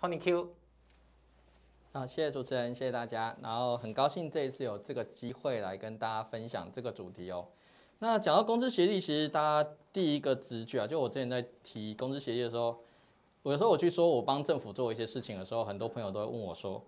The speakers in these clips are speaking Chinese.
Tony Q，啊，谢谢主持人，谢谢大家。然后很高兴这一次有这个机会来跟大家分享这个主题哦。那讲到工资协议，其实大家第一个直觉啊，就我之前在提工资协议的时候，有时候我去说我帮政府做一些事情的时候，很多朋友都会问我说：“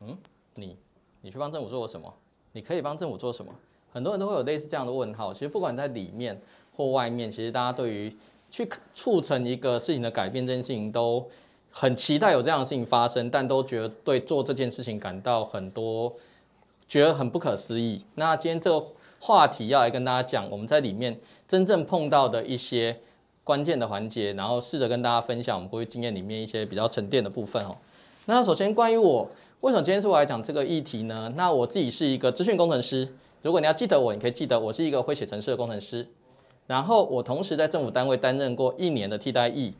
嗯，你你去帮政府做过什么？你可以帮政府做什么？”很多人都会有类似这样的问号。其实不管在里面或外面，其实大家对于去促成一个事情的改变，这件事情都。很期待有这样的事情发生，但都觉得对做这件事情感到很多，觉得很不可思议。那今天这个话题要来跟大家讲，我们在里面真正碰到的一些关键的环节，然后试着跟大家分享我们过去经验里面一些比较沉淀的部分哦。那首先关于我为什么今天是我来讲这个议题呢？那我自己是一个资讯工程师，如果你要记得我，你可以记得我是一个会写程序的工程师。然后我同时在政府单位担任过一年的替代役。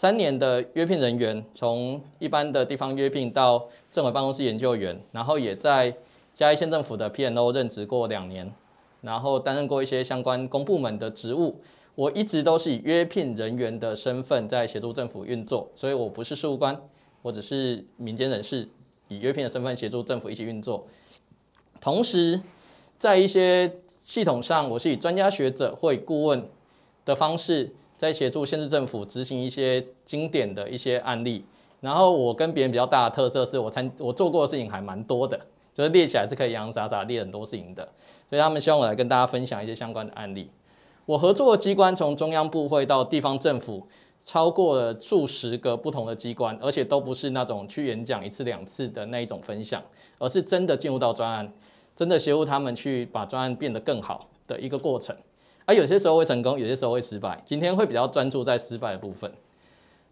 三年的约聘人员，从一般的地方约聘到政委办公室研究员，然后也在嘉义县政府的 P N O 任职过两年，然后担任过一些相关公部门的职务。我一直都是以约聘人员的身份在协助政府运作，所以我不是事务官，我只是民间人士，以约聘的身份协助政府一起运作。同时，在一些系统上，我是以专家学者或顾问的方式。在协助县市政府执行一些经典的一些案例，然后我跟别人比较大的特色是我参我做过的事情还蛮多的，就是列起来是可以洋洋洒洒列很多事情的，所以他们希望我来跟大家分享一些相关的案例。我合作的机关从中央部会到地方政府，超过了数十个不同的机关，而且都不是那种去演讲一次两次的那一种分享，而是真的进入到专案，真的协助他们去把专案变得更好的一个过程。而有些时候会成功，有些时候会失败。今天会比较专注在失败的部分。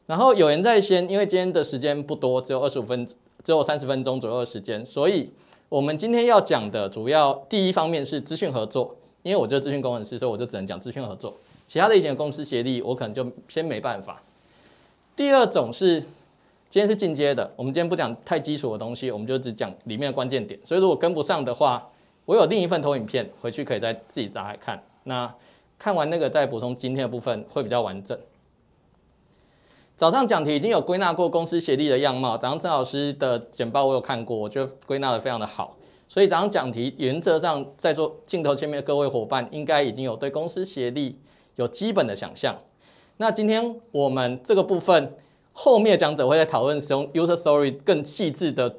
然后有言在先，因为今天的时间不多，只有二十五分，只有三十分钟左右的时间，所以我们今天要讲的主要第一方面是资讯合作，因为我是资讯工程师，所以我就只能讲资讯合作。其他类型的公司协力，我可能就先没办法。第二种是今天是进阶的，我们今天不讲太基础的东西，我们就只讲里面的关键点。所以如果跟不上的话，我有另一份投影片，回去可以再自己打开看。那看完那个再补充今天的部分会比较完整。早上讲题已经有归纳过公司协力的样貌，早上郑老师的简报我有看过，我觉得归纳的非常的好。所以早上讲题原则上在座镜头前面的各位伙伴应该已经有对公司协力有基本的想象。那今天我们这个部分后面讲者会在讨论使用 user story 更细致的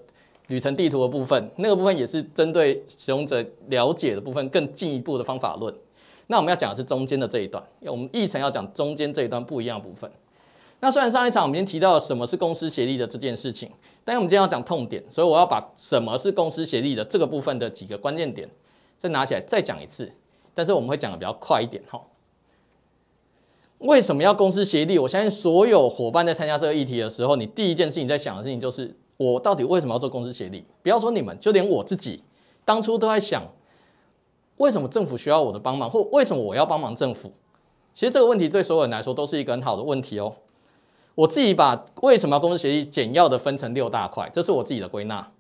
旅程地图的部分，那个部分也是针对使用者了解的部分更进一步的方法论。那我们要讲的是中间的这一段，因为我们议程要讲中间这一段不一样的部分。那虽然上一场我们已经提到了什么是公司协议的这件事情，但我们今天要讲痛点，所以我要把什么是公司协议的这个部分的几个关键点再拿起来再讲一次，但是我们会讲的比较快一点哈。为什么要公司协议？我相信所有伙伴在参加这个议题的时候，你第一件事情在想的事情就是我到底为什么要做公司协议？不要说你们，就连我自己当初都在想。为什么政府需要我的帮忙，或为什么我要帮忙政府？其实这个问题对所有人来说都是一个很好的问题哦。我自己把为什么公司协议简要的分成六大块，这是我自己的归纳。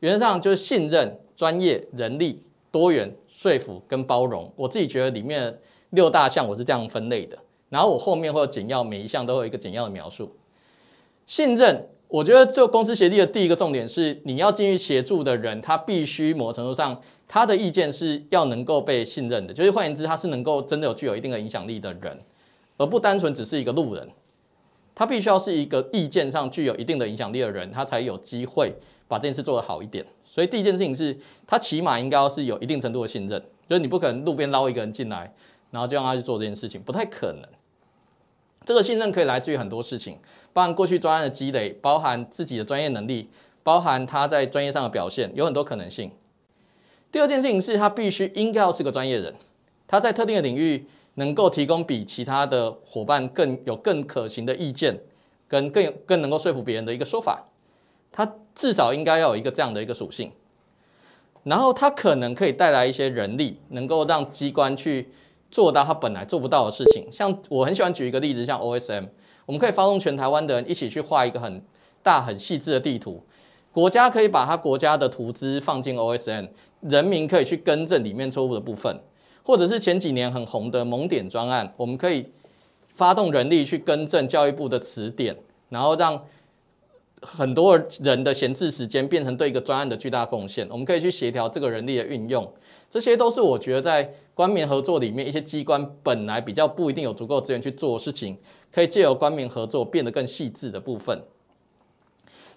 原则上就是信任、专业、人力、多元、说服跟包容。我自己觉得里面六大项我是这样分类的。然后我后面会有简要每一项都有一个简要的描述。信任，我觉得做公司协议的第一个重点是，你要进去协助的人，他必须某种程度上。他的意见是要能够被信任的，就是换言之，他是能够真的有具有一定的影响力的人，而不单纯只是一个路人。他必须要是一个意见上具有一定的影响力的人，他才有机会把这件事做得好一点。所以第一件事情是他起码应该要是有一定程度的信任，就是你不可能路边捞一个人进来，然后就让他去做这件事情，不太可能。这个信任可以来自于很多事情，包含过去专案的积累，包含自己的专业能力，包含他在专业上的表现，有很多可能性。第二件事情是，他必须应该要是个专业人，他在特定的领域能够提供比其他的伙伴更有更可行的意见，跟更有更能够说服别人的一个说法，他至少应该要有一个这样的一个属性。然后他可能可以带来一些人力，能够让机关去做到他本来做不到的事情。像我很喜欢举一个例子，像 O S M，我们可以发动全台湾的人一起去画一个很大很细致的地图，国家可以把他国家的图资放进 O S M。人民可以去更正里面错误的部分，或者是前几年很红的蒙点专案，我们可以发动人力去更正教育部的词典，然后让很多人的闲置时间变成对一个专案的巨大贡献。我们可以去协调这个人力的运用，这些都是我觉得在官民合作里面，一些机关本来比较不一定有足够资源去做事情，可以借由官民合作变得更细致的部分。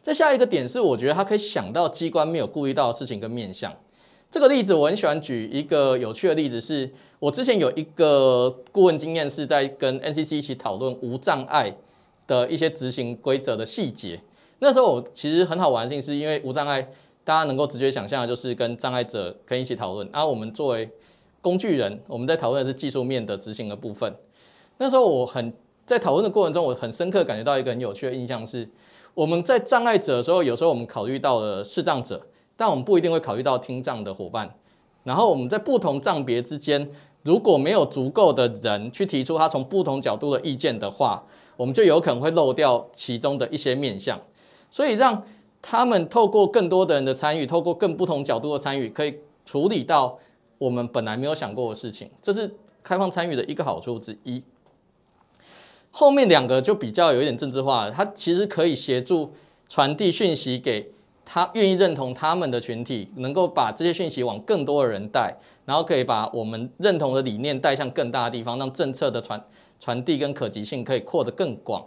再下一个点是，我觉得他可以想到机关没有注意到的事情跟面向。这个例子我很喜欢举一个有趣的例子，是我之前有一个顾问经验是在跟 NCC 一起讨论无障碍的一些执行规则的细节。那时候我其实很好玩性，是因为无障碍大家能够直觉想象就是跟障碍者可以一起讨论，而、我们作为工具人，我们在讨论的是技术面的执行的部分。那时候我很在讨论的过程中，我很深刻感觉到一个很有趣的印象是，我们在障碍者的时候，有时候我们考虑到了视障者。但我们不一定会考虑到听障的伙伴，然后我们在不同障别之间，如果没有足够的人去提出他从不同角度的意见的话，我们就有可能会漏掉其中的一些面向。所以让他们透过更多的人的参与，透过更不同角度的参与，可以处理到我们本来没有想过的事情。这是开放参与的一个好处之一。后面两个就比较有点政治化了，它其实可以协助传递讯息给。他愿意认同他们的群体，能够把这些讯息往更多的人带，然后可以把我们认同的理念带向更大的地方，让政策的传传递跟可及性可以扩得更广。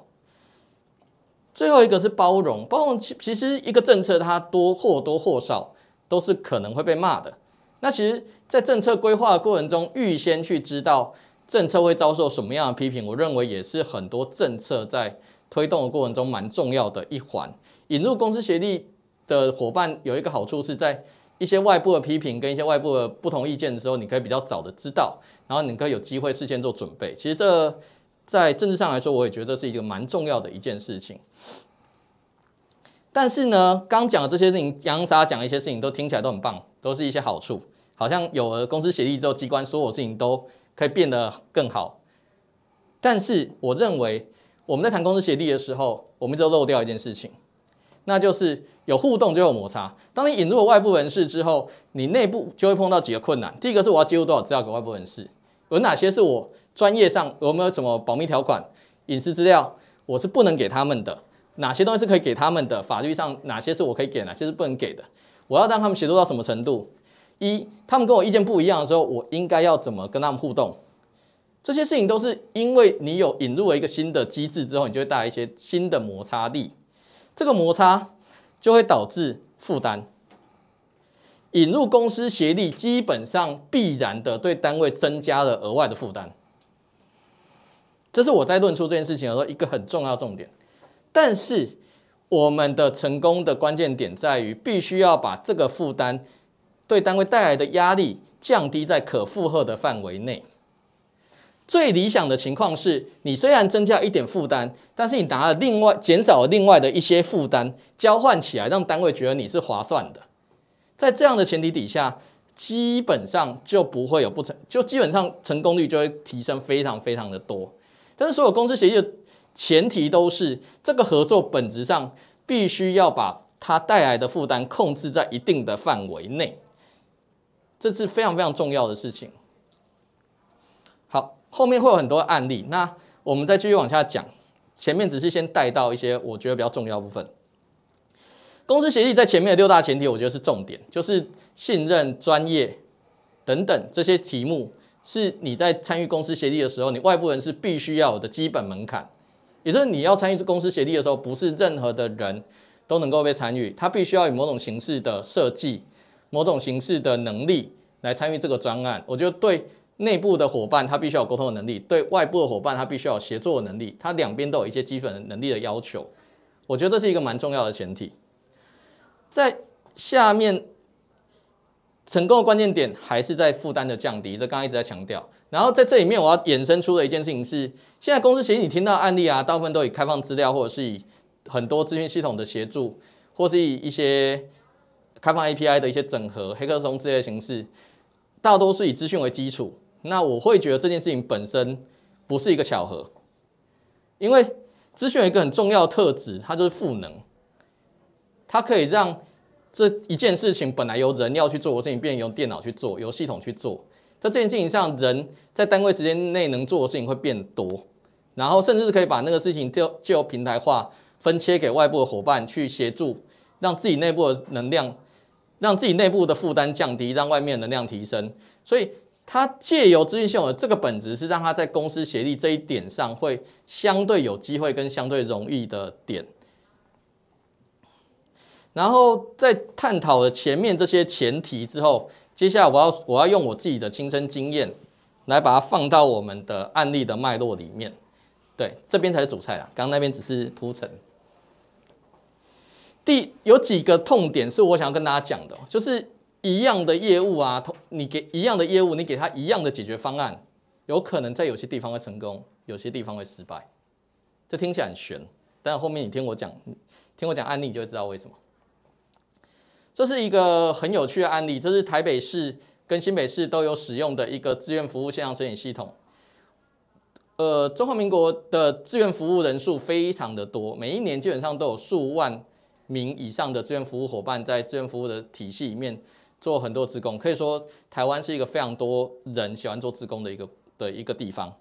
最后一个是包容，包容其其实一个政策它多或多或少都是可能会被骂的。那其实，在政策规划的过程中，预先去知道政策会遭受什么样的批评，我认为也是很多政策在推动的过程中蛮重要的一环，引入公司协力。的伙伴有一个好处是在一些外部的批评跟一些外部的不同意见的时候，你可以比较早的知道，然后你可以有机会事先做准备。其实这在政治上来说，我也觉得是一个蛮重要的一件事情。但是呢，刚讲的这些事情，杨沙讲一些事情都听起来都很棒，都是一些好处，好像有了公司协议之后，机关所有事情都可以变得更好。但是我认为我们在谈公司协议的时候，我们就漏掉一件事情。那就是有互动就有摩擦。当你引入外部人士之后，你内部就会碰到几个困难。第一个是我要接入多少资料给外部人士？有哪些是我专业上有没有什么保密条款？隐私资料我是不能给他们的，哪些东西是可以给他们的？法律上哪些是我可以给，哪些是不能给的？我要让他们协作到什么程度？一他们跟我意见不一样的时候，我应该要怎么跟他们互动？这些事情都是因为你有引入了一个新的机制之后，你就会带来一些新的摩擦力。这个摩擦就会导致负担，引入公司协力，基本上必然的对单位增加了额外的负担。这是我在论述这件事情的时候一个很重要重点。但是我们的成功的关键点在于，必须要把这个负担对单位带来的压力降低在可负荷的范围内。最理想的情况是你虽然增加一点负担，但是你拿了另外减少了另外的一些负担交换起来，让单位觉得你是划算的。在这样的前提底下，基本上就不会有不成，就基本上成功率就会提升非常非常的多。但是所有公司协议的前提都是这个合作本质上必须要把它带来的负担控制在一定的范围内，这是非常非常重要的事情。后面会有很多案例，那我们再继续往下讲。前面只是先带到一些我觉得比较重要部分。公司协议在前面的六大前提，我觉得是重点，就是信任、专业等等这些题目，是你在参与公司协议的时候，你外部人是必须要有的基本门槛。也就是你要参与公司协议的时候，不是任何的人都能够被参与，他必须要以某种形式的设计、某种形式的能力来参与这个专案。我觉得对。内部的伙伴，他必须有沟通的能力；对外部的伙伴，他必须有协作的能力。他两边都有一些基本能力的要求。我觉得这是一个蛮重要的前提。在下面成功的关键点还是在负担的降低，这刚刚一直在强调。然后在这里面，我要衍生出的一件事情是，现在公司其实你听到案例啊，大部分都以开放资料，或者是以很多资讯系统的协助，或是以一些开放 API 的一些整合、黑客松这些形式，大多是以资讯为基础。那我会觉得这件事情本身不是一个巧合，因为资讯有一个很重要的特质，它就是赋能，它可以让这一件事情本来由人要去做的事情，变成由电脑去做，由系统去做。在这件事情上，人在单位时间内能做的事情会变多，然后甚至可以把那个事情就就平台化，分切给外部的伙伴去协助，让自己内部的能量，让自己内部的负担降低，让外面能量提升，所以。它借由资讯系统的这个本质，是让它在公司协力这一点上，会相对有机会跟相对容易的点。然后在探讨了前面这些前提之后，接下来我要我要用我自己的亲身经验，来把它放到我们的案例的脉络里面。对，这边才是主菜啊，刚刚那边只是铺陈。第有几个痛点是我想要跟大家讲的，就是。一样的业务啊，同你给一样的业务，你给他一样的解决方案，有可能在有些地方会成功，有些地方会失败。这听起来很悬，但后面你听我讲，听我讲案例，你就会知道为什么。这是一个很有趣的案例，这是台北市跟新北市都有使用的一个志愿服务线上摄影系统。呃，中华民国的志愿服务人数非常的多，每一年基本上都有数万名以上的志愿服务伙伴在志愿服务的体系里面。做很多自工，可以说台湾是一个非常多人喜欢做自工的一个的一个地方。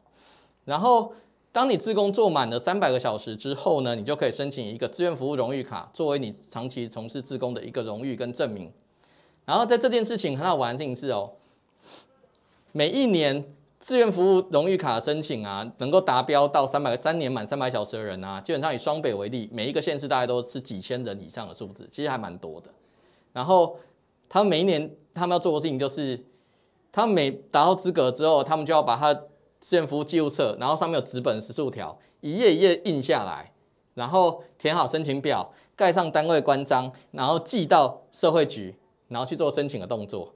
然后，当你自工做满了三百个小时之后呢，你就可以申请一个志愿服务荣誉卡，作为你长期从事自工的一个荣誉跟证明。然后，在这件事情很好玩，性质哦，每一年志愿服务荣誉卡申请啊，能够达标到三百个三年满三百小时的人啊，基本上以双北为例，每一个县市大概都是几千人以上的数字，其实还蛮多的。然后。他每一年他们要做的事情就是，他每达到资格之后，他们就要把他志愿服务记录册，然后上面有纸本十数条，一页一页印下来，然后填好申请表，盖上单位官章，然后寄到社会局，然后去做申请的动作，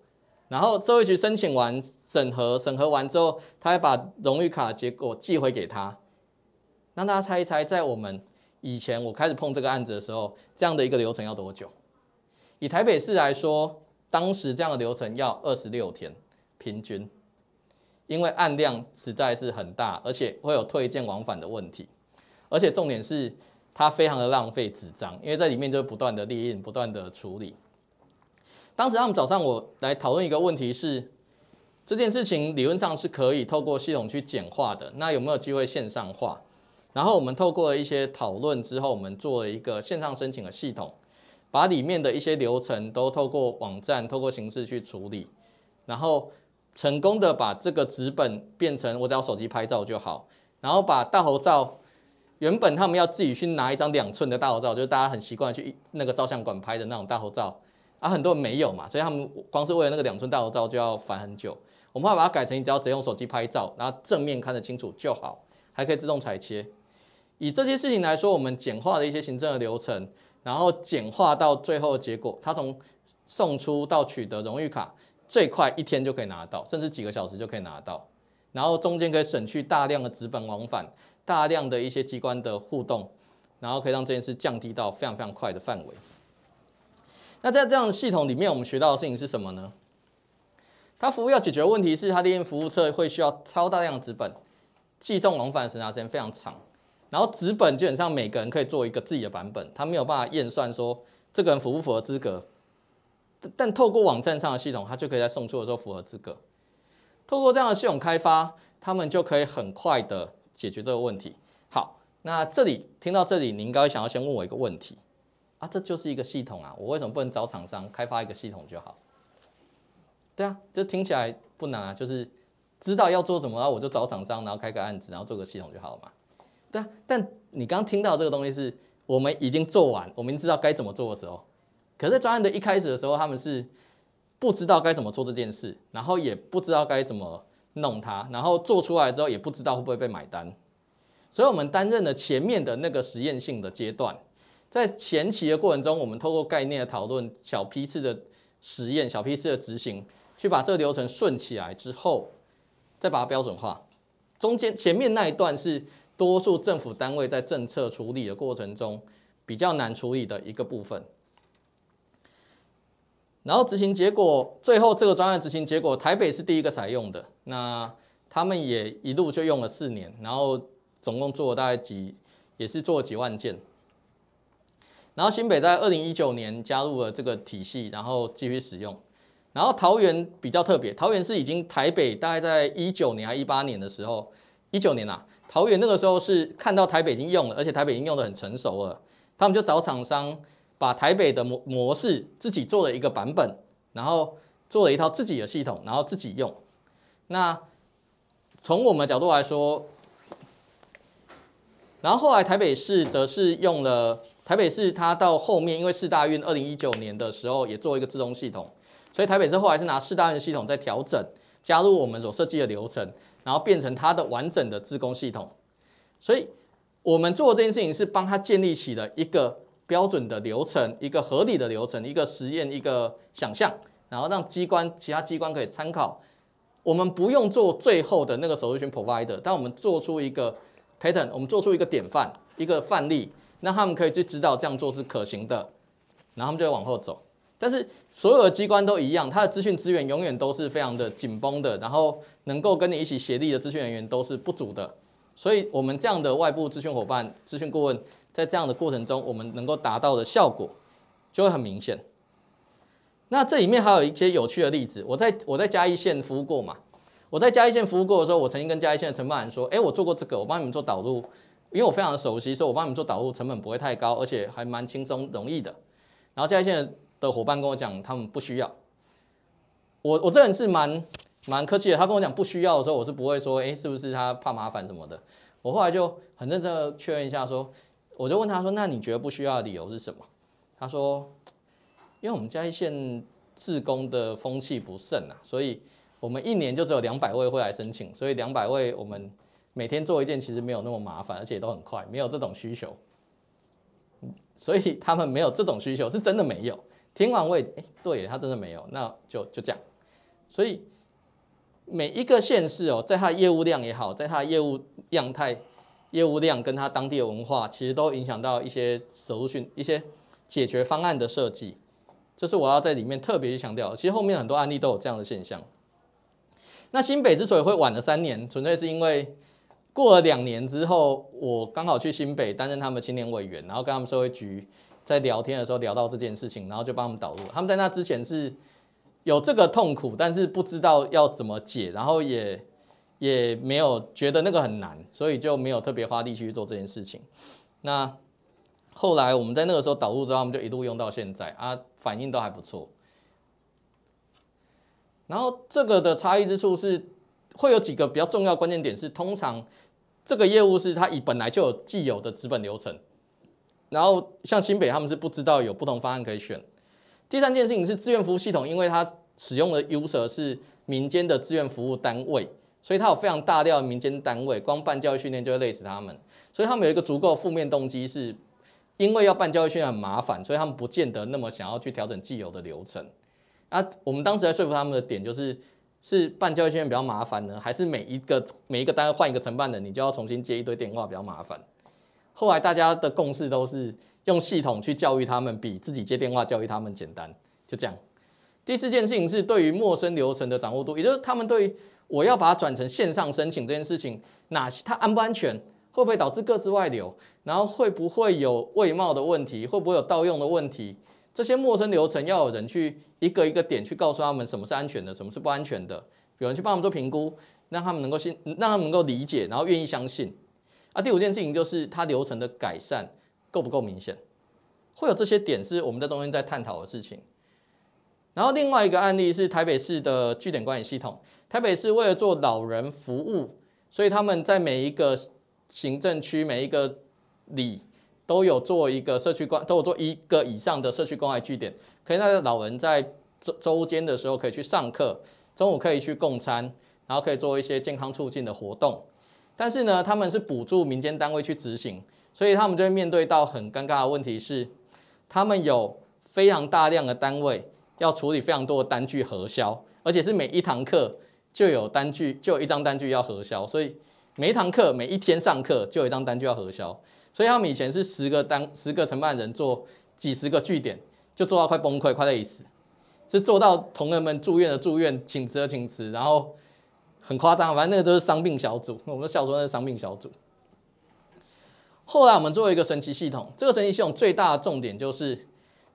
然后社会局申请完审核，审核完之后，他还把荣誉卡结果寄回给他，让大家猜一猜，在我们以前我开始碰这个案子的时候，这样的一个流程要多久？以台北市来说，当时这样的流程要二十六天平均，因为案量实在是很大，而且会有退件往返的问题，而且重点是它非常的浪费纸张，因为在里面就不断的列印、不断的处理。当时他们早上我来讨论一个问题是，这件事情理论上是可以透过系统去简化的，那有没有机会线上化？然后我们透过了一些讨论之后，我们做了一个线上申请的系统。把里面的一些流程都透过网站、透过形式去处理，然后成功的把这个纸本变成我只要手机拍照就好。然后把大头照，原本他们要自己去拿一张两寸的大头照，就是大家很习惯去那个照相馆拍的那种大头照，啊，很多人没有嘛，所以他们光是为了那个两寸大头照就要烦很久。我们把它改成你只要直接用手机拍照，然后正面看得清楚就好，还可以自动裁切。以这些事情来说，我们简化了一些行政的流程。然后简化到最后结果，它从送出到取得荣誉卡，最快一天就可以拿到，甚至几个小时就可以拿到。然后中间可以省去大量的纸本往返，大量的一些机关的互动，然后可以让这件事降低到非常非常快的范围。那在这样的系统里面，我们学到的事情是什么呢？它服务要解决的问题是，它利用服务侧会需要超大量的纸本，寄送往返的时时间非常长。然后纸本基本上每个人可以做一个自己的版本，他没有办法验算说这个人符不符合资格，但透过网站上的系统，他就可以在送出的时候符合资格。透过这样的系统开发，他们就可以很快的解决这个问题。好，那这里听到这里，你应该想要先问我一个问题啊，这就是一个系统啊，我为什么不能找厂商开发一个系统就好？对啊，这听起来不难啊，就是知道要做什么，我就找厂商，然后开个案子，然后做个系统就好了嘛。对啊，但你刚刚听到这个东西是我们已经做完，我们知道该怎么做的时候，可是专案的一开始的时候，他们是不知道该怎么做这件事，然后也不知道该怎么弄它，然后做出来之后也不知道会不会被买单，所以我们担任了前面的那个实验性的阶段，在前期的过程中，我们透过概念的讨论、小批次的实验、小批次的执行，去把这个流程顺起来之后，再把它标准化。中间前面那一段是。多数政府单位在政策处理的过程中，比较难处理的一个部分。然后执行结果，最后这个专案执行结果，台北是第一个采用的，那他们也一路就用了四年，然后总共做了大概几，也是做了几万件。然后新北在二零一九年加入了这个体系，然后继续使用。然后桃园比较特别，桃园是已经台北大概在一九年还是一八年的时候，一九年呐。桃园那个时候是看到台北已经用了，而且台北已经用的很成熟了，他们就找厂商把台北的模模式自己做了一个版本，然后做了一套自己的系统，然后自己用。那从我们角度来说，然后后来台北市则是用了台北市，它到后面因为四大运二零一九年的时候也做一个自动系统，所以台北市后来是拿四大运系统在调整，加入我们所设计的流程。然后变成它的完整的自攻系统，所以我们做这件事情是帮他建立起了一个标准的流程，一个合理的流程，一个实验，一个想象，然后让机关其他机关可以参考。我们不用做最后的那个手术群 provider，但我们做出一个 pattern，我们做出一个典范，一个范例，那他们可以去知道这样做是可行的，然后他们就会往后走。但是所有的机关都一样，它的资讯资源永远都是非常的紧绷的，然后能够跟你一起协力的资讯人员都是不足的，所以我们这样的外部资讯伙伴、资讯顾问，在这样的过程中，我们能够达到的效果就会很明显。那这里面还有一些有趣的例子，我在我在嘉义县服务过嘛，我在嘉义县服务过的时候，我曾经跟嘉义县的承办人说：“哎，我做过这个，我帮你们做导入，因为我非常的熟悉，所以我帮你们做导入成本不会太高，而且还蛮轻松容易的。”然后嘉义县的的伙伴跟我讲，他们不需要。我我这人是蛮蛮客气的，他跟我讲不需要的时候，我是不会说，哎，是不是他怕麻烦什么的。我后来就很认真的确认一下，说，我就问他说，那你觉得不需要的理由是什么？他说，因为我们嘉义县自工的风气不盛啊，所以我们一年就只有两百位会来申请，所以两百位我们每天做一件，其实没有那么麻烦，而且都很快，没有这种需求，所以他们没有这种需求，是真的没有。停我位，哎，对他真的没有，那就就这样。所以每一个县市哦，在它的业务量也好，在它的业务样态、业务量跟它当地的文化，其实都影响到一些手入一些解决方案的设计。就是我要在里面特别去强调，其实后面很多案例都有这样的现象。那新北之所以会晚了三年，纯粹是因为过了两年之后，我刚好去新北担任他们青年委员，然后跟他们社会局。在聊天的时候聊到这件事情，然后就帮他们导入。他们在那之前是有这个痛苦，但是不知道要怎么解，然后也也没有觉得那个很难，所以就没有特别花力气去做这件事情。那后来我们在那个时候导入之后，我们就一路用到现在啊，反应都还不错。然后这个的差异之处是，会有几个比较重要关键点是，通常这个业务是它以本来就有既有的资本流程。然后像新北他们是不知道有不同方案可以选。第三件事情是志愿服务系统，因为它使用的 user 是民间的志愿服务单位，所以它有非常大量的民间单位，光办教育训练就会累死他们。所以他们有一个足够负面动机，是因为要办教育训练很麻烦，所以他们不见得那么想要去调整既有的流程。啊，我们当时在说服他们的点就是，是办教育训练比较麻烦呢，还是每一个每一个单换一个承办人，你就要重新接一堆电话比较麻烦？后来大家的共识都是用系统去教育他们，比自己接电话教育他们简单。就这样。第四件事情是对于陌生流程的掌握度，也就是他们对我要把它转成线上申请这件事情，哪些它安不安全，会不会导致各自外流，然后会不会有外貌的问题，会不会有盗用的问题，这些陌生流程要有人去一个一个点去告诉他们什么是安全的，什么是不安全的，有人去帮他们做评估，让他们能够信，让他们能够理解，然后愿意相信。啊，第五件事情就是它流程的改善够不够明显，会有这些点是我们在中间在探讨的事情。然后另外一个案例是台北市的据点管理系统，台北市为了做老人服务，所以他们在每一个行政区、每一个里都有做一个社区关，都有做一个以上的社区关爱据点，可以让老人在周周间的时候可以去上课，中午可以去供餐，然后可以做一些健康促进的活动。但是呢，他们是补助民间单位去执行，所以他们就会面对到很尴尬的问题是，他们有非常大量的单位要处理非常多的单据核销，而且是每一堂课就有单据，就有一张单据要核销，所以每一堂课、每一天上课就有一张单据要核销，所以他们以前是十个单、十个承办人做几十个据点，就做到快崩溃、快累死，是做到同仁们住院的住院、请辞的请辞，然后。很夸张，反正那个都是伤病小组。我们小时候那是伤病小组。后来我们做一个神奇系统，这个神奇系统最大的重点就是，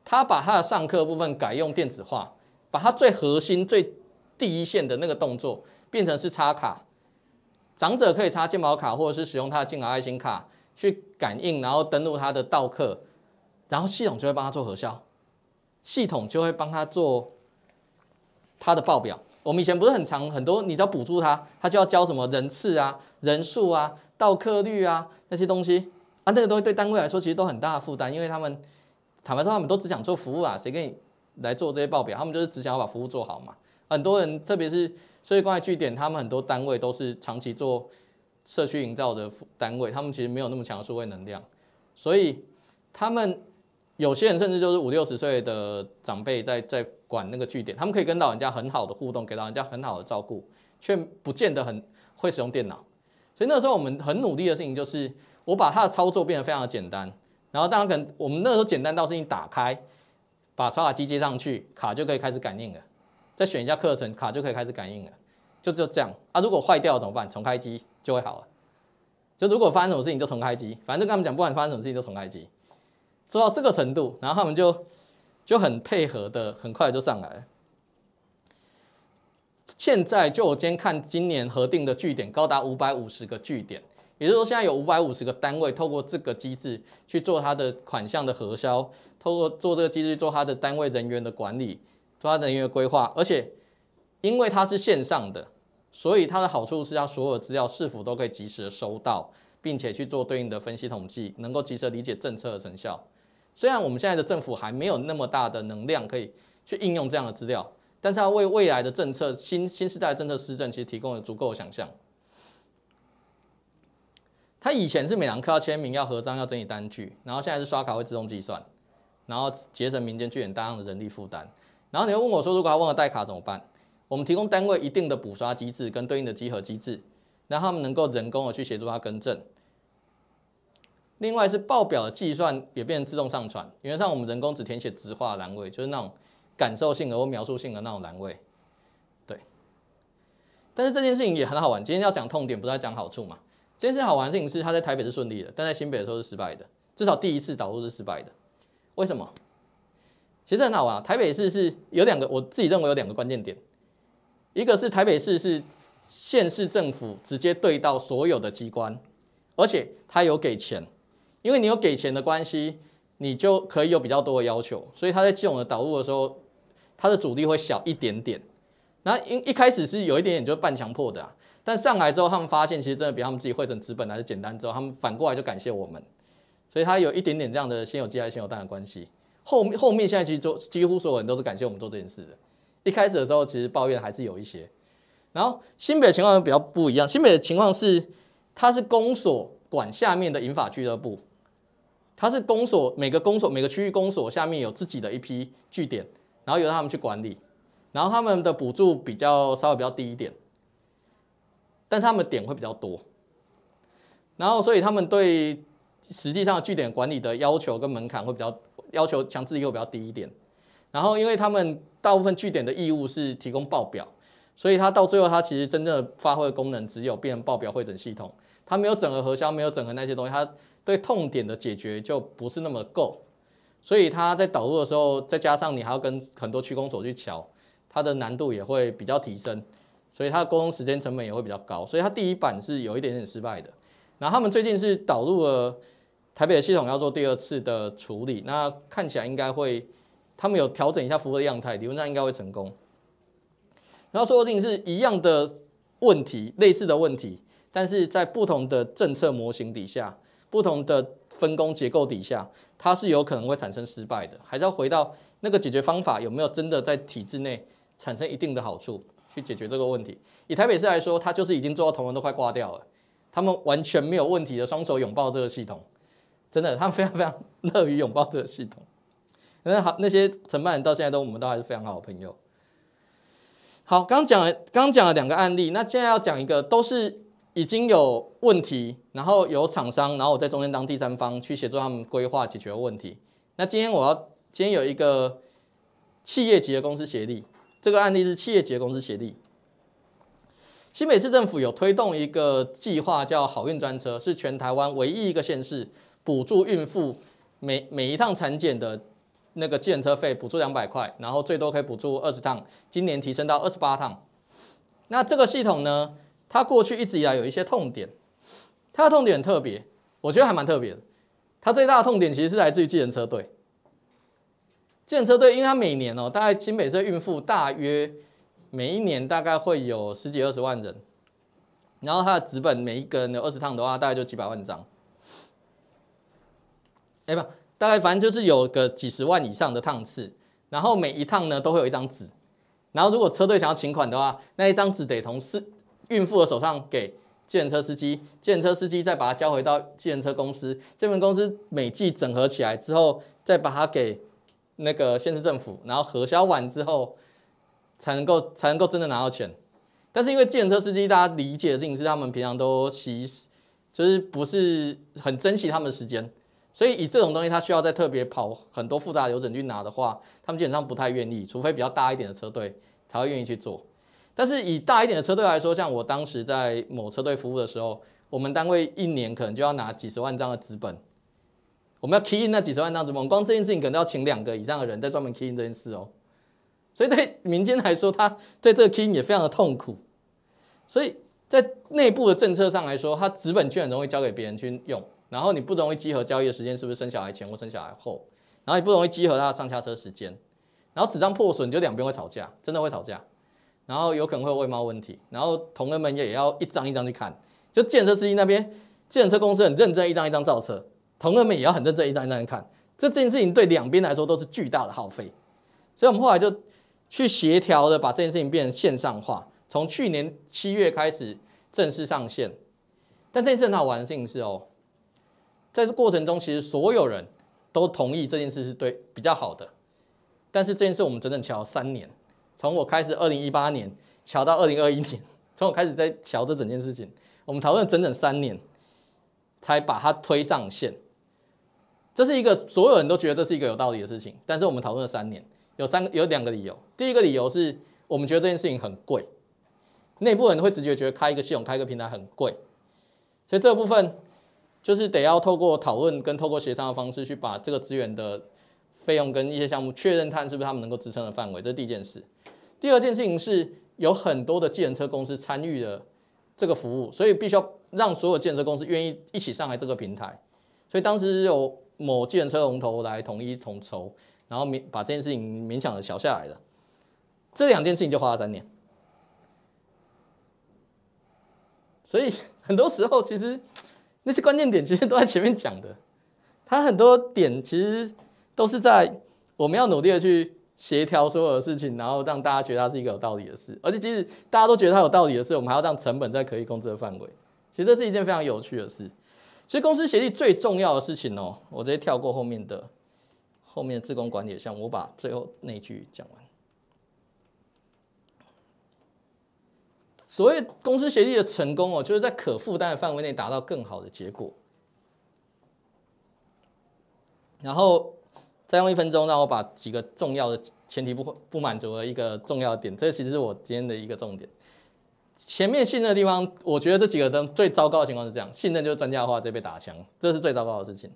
他把他的上课部分改用电子化，把它最核心、最第一线的那个动作变成是插卡。长者可以插健保卡，或者是使用他的健保爱心卡去感应，然后登录他的到课，然后系统就会帮他做核销，系统就会帮他做他的报表。我们以前不是很常很多，你只要补助他，他就要交什么人次啊、人数啊、到客率啊那些东西啊，那个东西对单位来说其实都很大的负担，因为他们坦白说，他们都只想做服务啊，谁跟你来做这些报表？他们就是只想要把服务做好嘛。很多人，特别是所以关爱据点，他们很多单位都是长期做社区营造的单位，他们其实没有那么强的数位能量，所以他们有些人甚至就是五六十岁的长辈在在。管那个据点，他们可以跟老人家很好的互动，给老人家很好的照顾，却不见得很会使用电脑。所以那时候我们很努力的事情就是，我把它的操作变得非常的简单。然后当然可能我们那时候简单到是你打开，把刷卡机接上去，卡就可以开始感应了。再选一下课程，卡就可以开始感应了。就就这样啊！如果坏掉了怎么办？重开机就会好了。就如果发生什么事情就重开机，反正跟他们讲，不管发生什么事情就重开机。做到这个程度，然后他们就。就很配合的，很快就上来。现在就我今天看，今年核定的据点高达五百五十个据点，也就是说，现在有五百五十个单位透过这个机制去做它的款项的核销，透过做这个机制做它的单位人员的管理，做它的人员规划。而且，因为它是线上的，所以它的好处是它所有资料是否都可以及时的收到，并且去做对应的分析统计，能够及时理解政策的成效。虽然我们现在的政府还没有那么大的能量可以去应用这样的资料，但是它为未来的政策新新时代政策施政其实提供了足够的想象。它以前是每堂课要签名、要合章、要整理单据，然后现在是刷卡会自动计算，然后节省民间巨人大量的人力负担。然后你会问我说，如果他忘了带卡怎么办？我们提供单位一定的补刷机制跟对应的集合机制，让他们能够人工的去协助他更正。另外是报表的计算也变成自动上传，原上我们人工只填写直化栏位，就是那种感受性的或描述性的那种栏位，对。但是这件事情也很好玩。今天要讲痛点，不是在讲好处嘛？今天是好玩事情是，他在台北是顺利的，但在新北的时候是失败的。至少第一次导入是失败的。为什么？其实很好玩啊！台北市是有两个，我自己认为有两个关键点，一个是台北市是县市政府直接对到所有的机关，而且他有给钱。因为你有给钱的关系，你就可以有比较多的要求，所以他在金融的导入的时候，他的阻力会小一点点。那一一开始是有一点点就半强迫的啊，但上来之后，他们发现其实真的比他们自己汇成资本来的简单，之后他们反过来就感谢我们，所以他有一点点这样的先有鸡还是先有蛋的关系。后后面现在其实几乎所有人都是感谢我们做这件事的。一开始的时候，其实抱怨还是有一些。然后新北的情况比较不一样，新北的情况是他是公所管下面的银发俱乐部。它是公所每个公所每个区域公所下面有自己的一批据点，然后由他们去管理，然后他们的补助比较稍微比较低一点，但他们的点会比较多，然后所以他们对实际上据点管理的要求跟门槛会比较要求强制又比较低一点，然后因为他们大部分据点的义务是提供报表，所以他到最后他其实真正发挥的功能只有变成报表会诊系统，他没有整合核销，没有整合那些东西，他。对痛点的解决就不是那么够，所以他在导入的时候，再加上你还要跟很多区工手去瞧，它的难度也会比较提升，所以它的沟通时间成本也会比较高，所以它第一版是有一点点失败的。然后他们最近是导入了台北的系统，要做第二次的处理，那看起来应该会，他们有调整一下服务的样态，理论上应该会成功。然后说的是一样的问题，类似的问题，但是在不同的政策模型底下。不同的分工结构底下，它是有可能会产生失败的，还是要回到那个解决方法有没有真的在体制内产生一定的好处去解决这个问题？以台北市来说，它就是已经做到同仁都快挂掉了，他们完全没有问题的，双手拥抱这个系统，真的，他们非常非常乐于拥抱这个系统。那好，那些承办人到现在都，我们都还是非常好的朋友。好，刚讲了，刚讲了两个案例，那现在要讲一个，都是。已经有问题，然后有厂商，然后我在中间当第三方去协助他们规划解决问题。那今天我要今天有一个企业级的公司协力，这个案例是企业级公司协力。新北市政府有推动一个计划叫好运专车，是全台湾唯一一个县市补助孕妇每每一趟产检的那个接车费补助两百块，然后最多可以补助二十趟，今年提升到二十八趟。那这个系统呢？它过去一直以来有一些痛点，它的痛点很特别，我觉得还蛮特别的。它最大的痛点其实是来自于寄程车队。寄程车队，因为它每年哦，大概新北市孕妇大约每一年大概会有十几二十万人，然后它的资本每一人有二十趟的话，大概就几百万张。哎不，大概反正就是有个几十万以上的趟次，然后每一趟呢都会有一张纸，然后如果车队想要请款的话，那一张纸得同事。孕妇的手上给计程车司机，计程车司机再把它交回到计程车公司，这份公司每季整合起来之后，再把它给那个县市政府，然后核销完之后，才能够才能够真的拿到钱。但是因为计程车司机大家理解的已经是他们平常都习，就是不是很珍惜他们的时间，所以以这种东西，他需要再特别跑很多复杂的流程去拿的话，他们基本上不太愿意，除非比较大一点的车队才会愿意去做。但是以大一点的车队来说，像我当时在某车队服务的时候，我们单位一年可能就要拿几十万张的资本，我们要 k e y i n 那几十万张纸本，光这件事情可能要请两个以上的人在专门 k e y i n 这件事哦。所以对民间来说，他在这个 k e y i n 也非常的痛苦。所以在内部的政策上来说，他资本券容易交给别人去用，然后你不容易积合交易的时间，是不是生小孩前或生小孩后？然后也不容易积合他的上下车时间，然后纸张破损就两边会吵架，真的会吵架。然后有可能会外到问题，然后同仁们也也要一张一张去看。就建设司机那边，建设公司很认真一张一张造车，同仁们也要很认真一张一张看。这这件事情对两边来说都是巨大的耗费，所以我们后来就去协调的把这件事情变成线上化，从去年七月开始正式上线。但这件事很好玩的事情是哦，在这过程中其实所有人都同意这件事是对比较好的，但是这件事我们整整敲三年。从我开始，二零一八年瞧到二零二一年，从我开始在瞧这整件事情，我们讨论整整三年才把它推上线。这是一个所有人都觉得这是一个有道理的事情，但是我们讨论了三年，有三有两个理由。第一个理由是我们觉得这件事情很贵，内部人会直觉觉得开一个系统、开一个平台很贵，所以这部分就是得要透过讨论跟透过协商的方式去把这个资源的费用跟一些项目确认，看是不是他们能够支撑的范围。这是第一件事。第二件事情是有很多的计程车公司参与了这个服务，所以必须要让所有计程车公司愿意一起上来这个平台。所以当时有某计程车龙头来统一统筹，然后勉把这件事情勉强的小下来了。这两件事情就花了三年。所以很多时候其实那些关键点其实都在前面讲的，它很多点其实都是在我们要努力的去。协调所有的事情，然后让大家觉得它是一个有道理的事。而且，即使大家都觉得它有道理的事，我们还要让成本在可以控制的范围。其实这是一件非常有趣的事。其实公司协议最重要的事情哦，我直接跳过后面的后面自工管理的项，我把最后那句讲完。所谓公司协议的成功哦，就是在可负担的范围内达到更好的结果。然后。再用一分钟，让我把几个重要的前提不不满足的一个重要点，这其实是我今天的一个重点。前面信任的地方，我觉得这几个中最糟糕的情况是这样：信任就是专家的话直接被打枪，这是最糟糕的事情；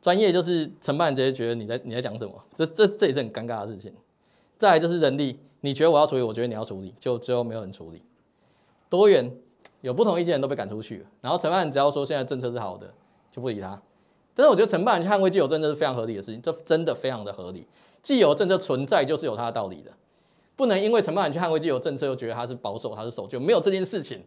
专业就是承办人直接觉得你在你在讲什么，这这这也是很尴尬的事情。再来就是人力，你觉得我要处理，我觉得你要处理，就最后没有人处理。多元有不同意见的人都被赶出去，然后承办人只要说现在政策是好的，就不理他。但是我觉得承办人去捍卫既有政策是非常合理的事情，这真的非常的合理。既有政策存在就是有它的道理的，不能因为承办人去捍卫既有政策，又觉得他是保守，他是守旧，没有这件事情。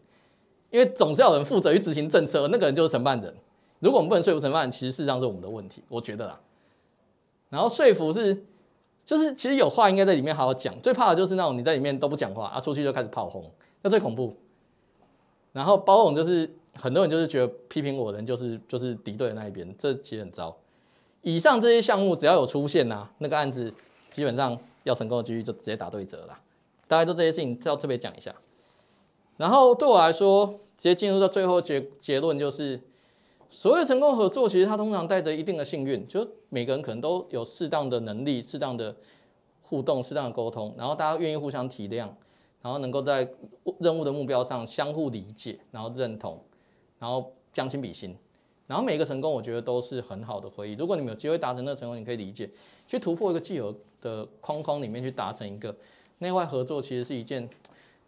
因为总是要人负责去执行政策，那个人就是承办人。如果我们不能说服承办人，其实事实上是我们的问题，我觉得啦。然后说服是，就是其实有话应该在里面好好讲，最怕的就是那种你在里面都不讲话啊，出去就开始炮轰，那最恐怖。然后包容就是。很多人就是觉得批评我的人就是就是敌对的那一边，这其实很糟。以上这些项目只要有出现啊，那个案子基本上要成功的几率就直接打对折了。大家做这些事情要特别讲一下。然后对我来说，直接进入到最后结结论就是，所谓成功合作，其实它通常带着一定的幸运，就每个人可能都有适当的能力、适当的互动、适当的沟通，然后大家愿意互相体谅，然后能够在任务的目标上相互理解，然后认同。然后将心比心，然后每一个成功，我觉得都是很好的回忆。如果你们有机会达成那个成功，你可以理解去突破一个既有的框框里面去达成一个内外合作，其实是一件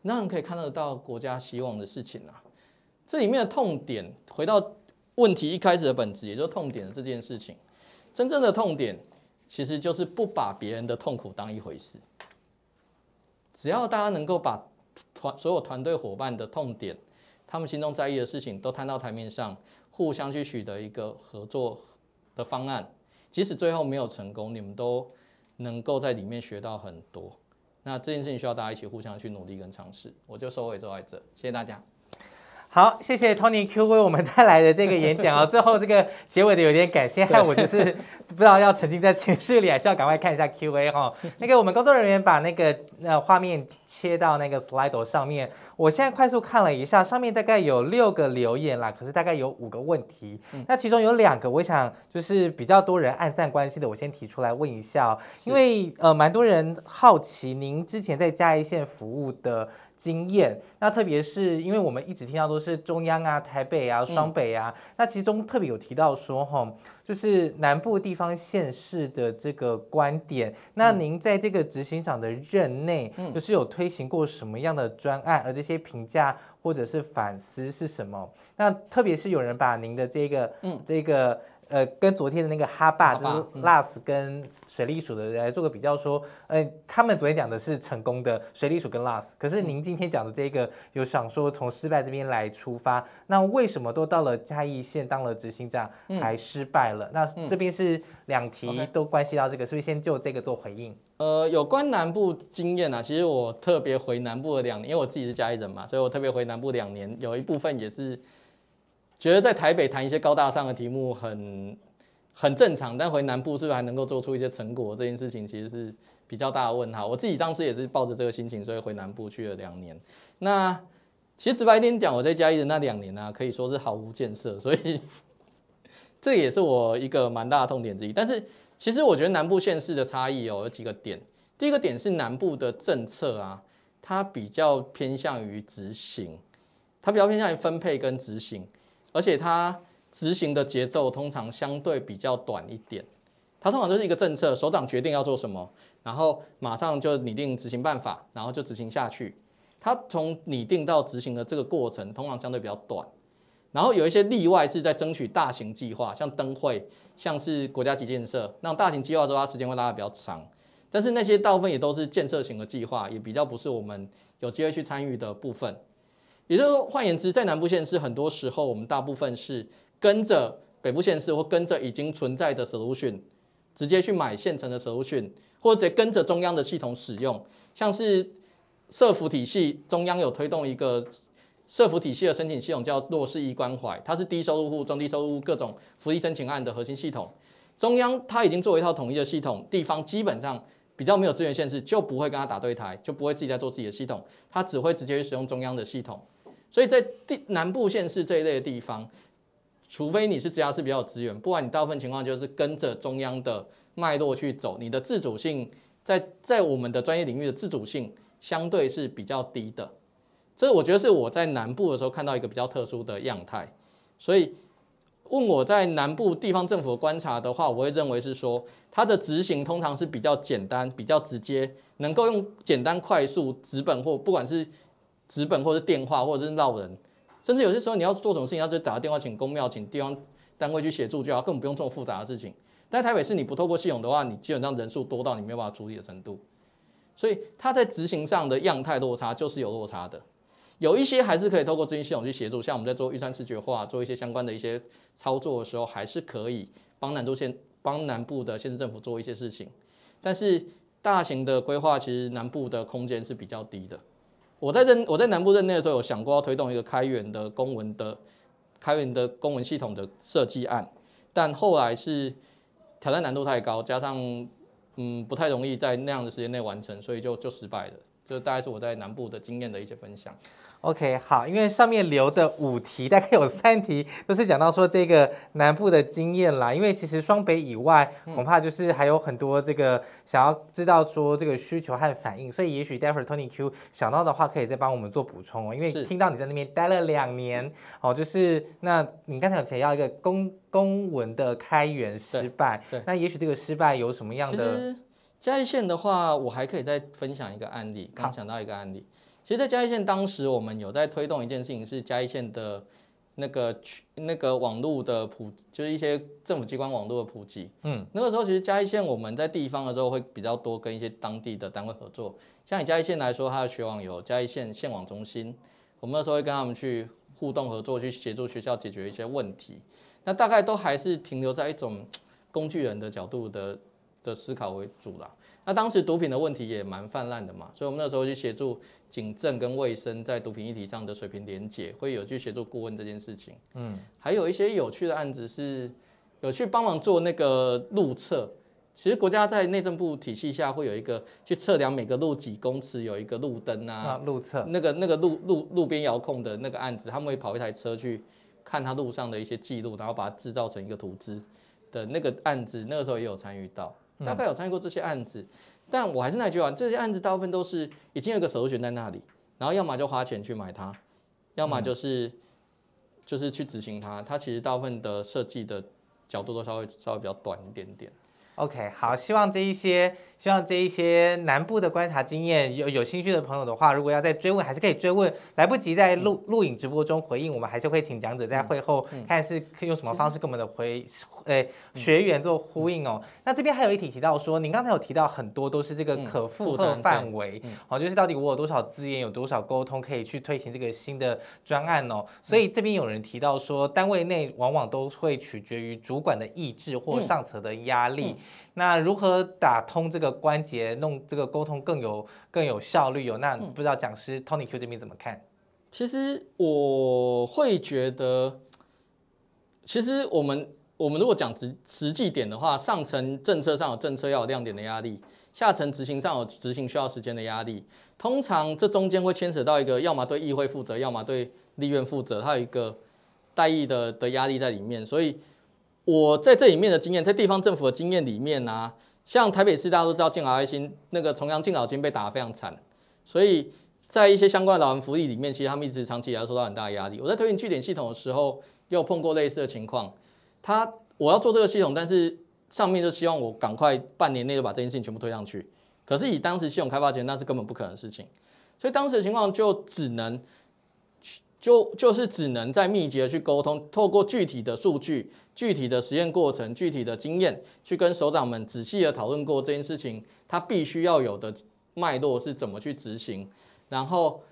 让人可以看得到国家希望的事情啊。这里面的痛点，回到问题一开始的本质，也就是痛点这件事情，真正的痛点其实就是不把别人的痛苦当一回事。只要大家能够把团所有团队伙伴的痛点。他们心中在意的事情都摊到台面上，互相去取得一个合作的方案。即使最后没有成功，你们都能够在里面学到很多。那这件事情需要大家一起互相去努力跟尝试。我就收尾做在这，谢谢大家。好，谢谢 Tony Q 为我们带来的这个演讲啊。最后这个结尾的有点感谢，我就是不知道要沉浸在情绪里，还是要赶快看一下 Q A 哈。那个我们工作人员把那个呃画面切到那个 slide 上面。我现在快速看了一下，上面大概有六个留言啦，可是大概有五个问题。那其中有两个，我想就是比较多人暗赞关系的，我先提出来问一下哦。因为呃，蛮多人好奇您之前在嘉义县服务的。经验，那特别是因为我们一直听到都是中央啊、台北啊、双北啊，那其中特别有提到说吼，就是南部地方县市的这个观点。那您在这个执行长的任内，就是有推行过什么样的专案？而这些评价或者是反思是什么？那特别是有人把您的这个，嗯，这个。呃，跟昨天的那个哈巴就是 l s s 跟水力署的来做个比较，说，呃，他们昨天讲的是成功的水力署跟 l s s 可是您今天讲的这个有想说从失败这边来出发，那为什么都到了嘉义县当了执行长还失败了？那这边是两题都关系到这个，所以先就这个做回应。呃，有关南部经验啊，其实我特别回南部的两年，因为我自己是嘉义人嘛，所以我特别回南部两年，有一部分也是。觉得在台北谈一些高大上的题目很很正常，但回南部是不是还能够做出一些成果？这件事情其实是比较大的问号。我自己当时也是抱着这个心情，所以回南部去了两年。那其实直白一点讲，我在嘉义的那两年呢，可以说是毫无建设，所以 这也是我一个蛮大的痛点之一。但是其实我觉得南部县市的差异哦，有几个点。第一个点是南部的政策啊，它比较偏向于执行，它比较偏向于分配跟执行。而且它执行的节奏通常相对比较短一点，它通常就是一个政策，首长决定要做什么，然后马上就拟定执行办法，然后就执行下去。它从拟定到执行的这个过程，通常相对比较短。然后有一些例外是在争取大型计划，像灯会，像是国家级建设，那种大型计划的话，时间会拉的比较长。但是那些大部分也都是建设型的计划，也比较不是我们有机会去参与的部分。也就是说，换言之，在南部县市，很多时候我们大部分是跟着北部县市，或跟着已经存在的 solution，直接去买现成的 solution，或者跟着中央的系统使用。像是社服体系，中央有推动一个社服体系的申请系统，叫弱势一关怀，它是低收入户、中低收入户各种福利申请案的核心系统。中央它已经做一套统一的系统，地方基本上比较没有资源限制，就不会跟他打对台，就不会自己在做自己的系统，他只会直接去使用中央的系统。所以在地南部县市这一类的地方，除非你是直辖市比较有资源，不然你大部分情况就是跟着中央的脉络去走。你的自主性，在在我们的专业领域的自主性相对是比较低的。这我觉得是我在南部的时候看到一个比较特殊的样态。所以问我在南部地方政府观察的话，我会认为是说它的执行通常是比较简单、比较直接，能够用简单快速直本或不管是。纸本或者电话或者是闹人，甚至有些时候你要做什么事情，要就打个电话请公庙请地方单位去协助就好，根本不用这么复杂的事情。但台北市你不透过系统的话，你基本上人数多到你没有办法处理的程度，所以它在执行上的样态落差就是有落差的。有一些还是可以透过资讯系统去协助，像我们在做预算视觉化、做一些相关的一些操作的时候，还是可以帮南州县、帮南部的县政府做一些事情。但是大型的规划其实南部的空间是比较低的。我在任我在南部任内的时候，有想过要推动一个开源的公文的开源的公文系统的设计案，但后来是挑战难度太高，加上嗯不太容易在那样的时间内完成，所以就就失败了。就大概是我在南部的经验的一些分享。OK，好，因为上面留的五题大概有三题都是讲到说这个南部的经验啦。因为其实双北以外，恐怕就是还有很多这个想要知道说这个需求和反应，所以也许待会儿 Tony Q 想到的话，可以再帮我们做补充哦。因为听到你在那边待了两年，哦，就是那你刚才有提到一个公公文的开源失败，那也许这个失败有什么样的？嘉义县的话，我还可以再分享一个案例。刚想到一个案例，其实，在嘉义县当时，我们有在推动一件事情，是嘉义县的那个那个网络的普，就是一些政府机关网络的普及。嗯，那个时候其实嘉义县我们在地方的时候会比较多跟一些当地的单位合作。像以嘉义县来说，它的学网有嘉义县县网中心，我们那时候会跟他们去互动合作，去协助学校解决一些问题。那大概都还是停留在一种工具人的角度的。的思考为主啦。那当时毒品的问题也蛮泛滥的嘛，所以我们那时候去协助警政跟卫生在毒品议题上的水平连结，会有去协助顾问这件事情。嗯，还有一些有趣的案子是，有去帮忙做那个路测。其实国家在内政部体系下会有一个去测量每个路几公尺有一个路灯啊，路测那个那个路路路边遥控的那个案子，他们会跑一台车去看他路上的一些记录，然后把它制造成一个图资的那个案子，那个时候也有参与到。大概有参与过这些案子，但我还是那句话，这些案子大部分都是已经有个首选在那里，然后要么就花钱去买它，要么就是就是去执行它。它其实大部分的设计的角度都稍微稍微比较短一点点。OK，好，希望这一些。像这一些南部的观察经验，有有兴趣的朋友的话，如果要再追问，还是可以追问。来不及在录录影直播中回应，我们还是会请讲者在会后看是用什么方式跟我们的回，呃学员做呼应哦。那这边还有一题提到说，您刚才有提到很多都是这个可负荷范围，哦，就是到底我有多少资源，有多少沟通可以去推行这个新的专案哦。所以这边有人提到说，单位内往往都会取决于主管的意志或上层的压力。那如何打通这个关节，弄这个沟通更有更有效率？有那不知道讲师 Tony Q 这边怎么看？其实我会觉得，其实我们我们如果讲实实际点的话，上层政策上有政策要有亮点的压力，下层执行上有执行需要时间的压力，通常这中间会牵扯到一个，要么对议会负责，要么对立院负责，它有一个代议的的压力在里面，所以。我在这里面的经验，在地方政府的经验里面呢，像台北市大家都知道敬老爱心那个重阳敬老金被打得非常惨，所以在一些相关的老人福利里面，其实他们一直长期以来受到很大的压力。我在推行据点系统的时候，又碰过类似的情况。他我要做这个系统，但是上面就希望我赶快半年内就把这件事情全部推上去。可是以当时系统开发前，那是根本不可能的事情。所以当时的情况就只能去，就就是只能在密集的去沟通，透过具体的数据。具体的实验过程、具体的经验，去跟首长们仔细的讨论过这件事情，他必须要有的脉络是怎么去执行。然后，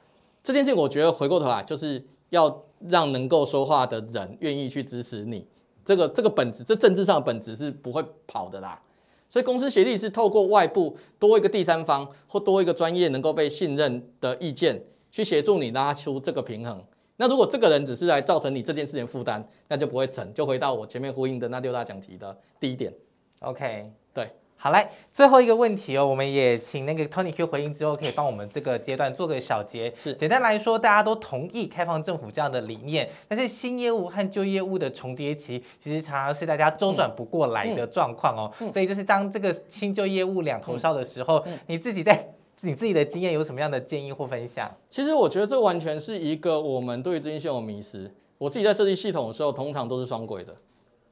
这件事情我觉得回过头来就是要让能够说话的人愿意去支持你，这个这个本质，这政治上的本质是不会跑的啦。所以，公司协力是透过外部多一个第三方或多一个专业能够被信任的意见，去协助你拉出这个平衡。那如果这个人只是来造成你这件事情负担，那就不会成就。回到我前面呼应的那六大讲题的第一点。OK，对，好来，最后一个问题哦，我们也请那个 Tony Q 回应之后，可以帮我们这个阶段做个小结。是，简单来说，大家都同意开放政府这样的理念，但是新业务和旧业务的重叠期，其实常常是大家周转不过来的状况哦。所以就是当这个新旧业务两头烧的时候，你自己在。你自己的经验有什么样的建议或分享？其实我觉得这完全是一个我们对资金系统迷失。我自己在设计系统的时候，通常都是双轨的。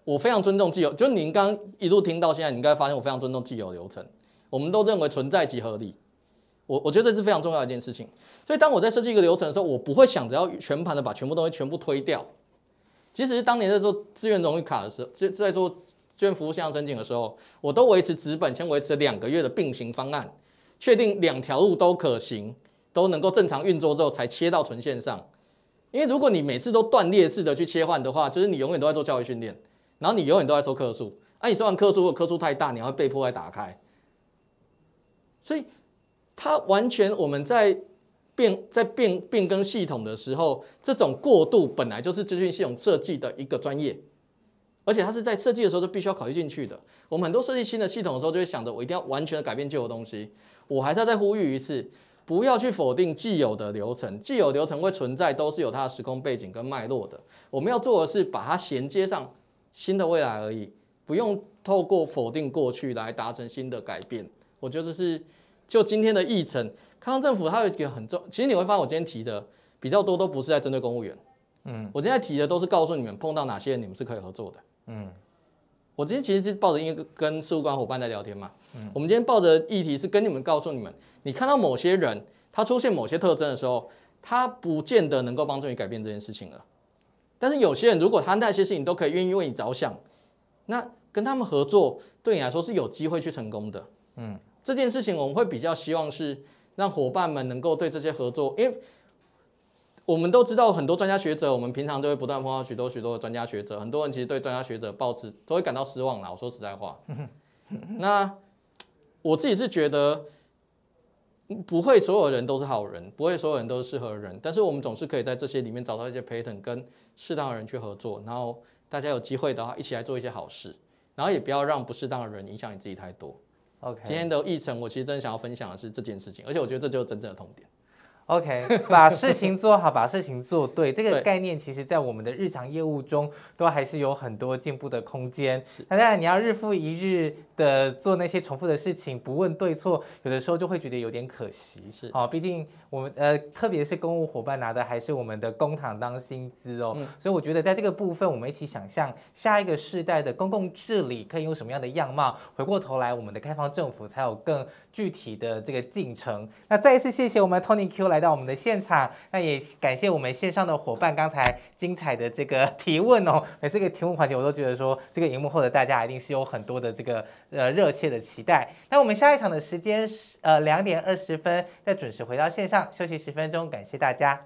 我非常尊重既有，就您刚一路听到现在，你应该发现我非常尊重既有流程。我们都认为存在即合理，我我觉得这是非常重要一件事情。所以当我在设计一个流程的时候，我不会想着要全盘的把全部东西全部推掉。即使是当年在做资源容易卡的时候，就在做志愿服务项目申请的时候，我都维持资本先维持两个月的并行方案。确定两条路都可行，都能够正常运作之后，才切到纯线上。因为如果你每次都断裂式的去切换的话，就是你永远都在做教育训练，然后你永远都在做客数。啊，你收完客数，如果客数太大，你会被迫来打开。所以，它完全我们在变在变变更系统的时候，这种过渡本来就是资讯系统设计的一个专业，而且它是在设计的时候就必须要考虑进去的。我们很多设计新的系统的时候，就会想着我一定要完全的改变旧的东西。我还是要再呼吁一次，不要去否定既有的流程，既有流程会存在，都是有它的时空背景跟脉络的。我们要做的是把它衔接上新的未来而已，不用透过否定过去来达成新的改变。我觉得是就今天的议程，康康政府它有一个很重，其实你会发现我今天提的比较多都不是在针对公务员，嗯，我今天提的都是告诉你们碰到哪些人你们是可以合作的，嗯。我今天其实是抱着一个跟事务官伙伴在聊天嘛，嗯，我们今天抱着议题是跟你们告诉你们，你看到某些人他出现某些特征的时候，他不见得能够帮助你改变这件事情了。但是有些人如果他那些事情都可以愿意为你着想，那跟他们合作对你来说是有机会去成功的。嗯，这件事情我们会比较希望是让伙伴们能够对这些合作，因为。我们都知道很多专家学者，我们平常都会不断碰到许多许多的专家学者。很多人其实对专家学者抱持都会感到失望啦。我说实在话，那我自己是觉得不会所有人都是好人，不会所有人都是适合人。但是我们总是可以在这些里面找到一些 pattern，跟适当的人去合作。然后大家有机会的话，一起来做一些好事。然后也不要让不适当的人影响你自己太多。OK，今天的议程我其实真的想要分享的是这件事情，而且我觉得这就是真正的痛点。OK，把 事情做好，把事情做对，这个概念其实，在我们的日常业务中，都还是有很多进步的空间。那当然，你要日复一日的做那些重复的事情，不问对错，有的时候就会觉得有点可惜。是哦，毕竟我们呃，特别是公务伙伴拿的还是我们的公帑当薪资哦。所以我觉得，在这个部分，我们一起想象下一个世代的公共治理可以用什么样的样貌。回过头来，我们的开放政府才有更具体的这个进程。那再一次谢谢我们 Tony Q 来。到我们的现场，那也感谢我们线上的伙伴刚才精彩的这个提问哦。每次这个提问环节，我都觉得说这个荧幕后的大家一定是有很多的这个呃热切的期待。那我们下一场的时间是呃两点二十分，再准时回到线上休息十分钟，感谢大家。